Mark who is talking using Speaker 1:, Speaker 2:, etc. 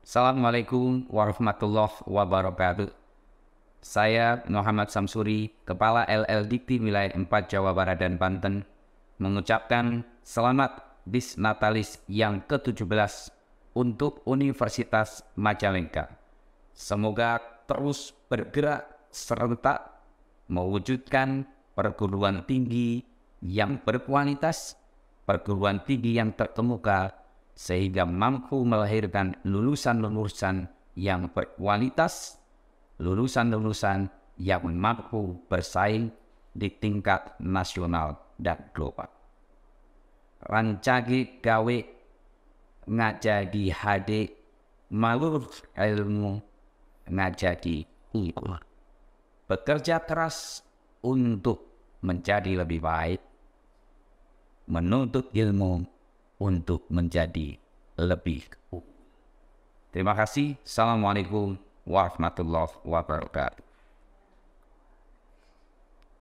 Speaker 1: Assalamualaikum warahmatullahi
Speaker 2: wabarakatuh. Saya Muhammad Samsuri, Kepala LLDT Dikti Wilayah 4 Jawa Barat dan Banten, mengucapkan selamat bis Natalis yang ke-17 untuk Universitas Majalengka. Semoga terus bergerak serta mewujudkan perguruan tinggi yang berkualitas, perguruan tinggi yang terkemuka, sehingga mampu melahirkan lulusan-lulusan yang berkualitas, lulusan-lulusan yang mampu bersaing di tingkat nasional dan global. Rancagi gawe ngajadi HD malur ilmu ngajadi ilmu. Bekerja keras untuk menjadi lebih baik, menuntut ilmu untuk menjadi lebih Terima kasih. Assalamualaikum warahmatullahi wabarakatuh.